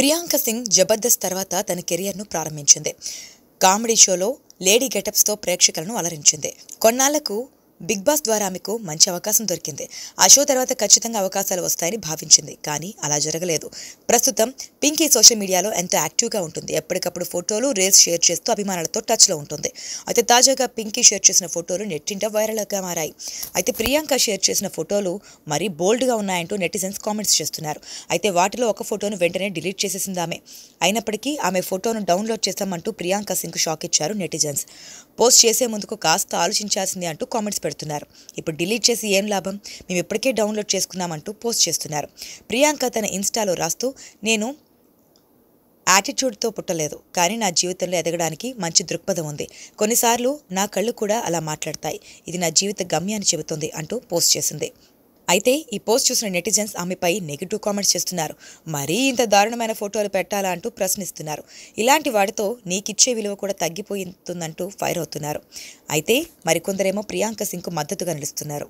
ప్రియాంక సింగ్ జబర్దస్త్ తర్వాత తన కెరియర్ను ప్రారంభించింది కామెడీ షోలో లేడీ గెటప్స్తో ప్రేక్షకులను అలరించింది కొన్నాళ్లకు బిగ్ బాస్ ద్వారా ఆమెకు మంచి అవకాశం దొరికింది ఆ షో తర్వాత ఖచ్చితంగా అవకాశాలు వస్తాయని భావించింది కానీ అలా జరగలేదు ప్రస్తుతం పింకీ సోషల్ మీడియాలో ఎంతో యాక్టివ్గా ఉంటుంది ఎప్పటికప్పుడు ఫోటోలు రీల్స్ షేర్ చేస్తూ అభిమానులతో టచ్లో ఉంటుంది అయితే తాజాగా పింకీ షేర్ చేసిన ఫోటోలు నెట్టింట వైరల్గా మారాయి అయితే ప్రియాంక షేర్ చేసిన ఫోటోలు మరీ బోల్డ్గా ఉన్నాయంటూ నెటిజన్స్ కామెంట్స్ చేస్తున్నారు అయితే వాటిలో ఒక ఫోటోను వెంటనే డిలీట్ చేసేసింది ఆమె అయినప్పటికీ ఆమె ఫోటోను డౌన్లోడ్ చేస్తామంటూ ప్రియాంక సింగ్ షాక్ ఇచ్చారు నెటిజన్స్ పోస్ట్ చేసే ముందుకు కాస్త ఆలోచించాల్సింది అంటూ కామెంట్స్ పెడుతున్నారు ఇప్పుడు డిలీట్ చేసి ఏం లాభం మేము ఇప్పటికే డౌన్లోడ్ చేసుకున్నామంటూ పోస్ట్ చేస్తున్నారు ప్రియాంక తన ఇన్స్టాలో రాస్తూ నేను యాటిట్యూడ్తో పుట్టలేదు కానీ నా జీవితంలో ఎదగడానికి మంచి దృక్పథం ఉంది కొన్నిసార్లు నా కళ్ళు కూడా అలా మాట్లాడతాయి ఇది నా జీవిత గమ్యాన్ని చెబుతుంది అంటూ పోస్ట్ చేసింది అయితే ఈ పోస్ట్ చూసిన నెటిజన్స్ ఆమెపై నెగిటివ్ కామెంట్స్ చేస్తున్నారు మరీ ఇంత దారుణమైన ఫోటోలు పెట్టాలా అంటూ ప్రశ్నిస్తున్నారు ఇలాంటి వాటితో నీకిచ్చే విలువ కూడా తగ్గిపోతుందంటూ ఫైర్ అవుతున్నారు అయితే మరికొందరేమో ప్రియాంక సింగ్కు మద్దతుగా నిలుస్తున్నారు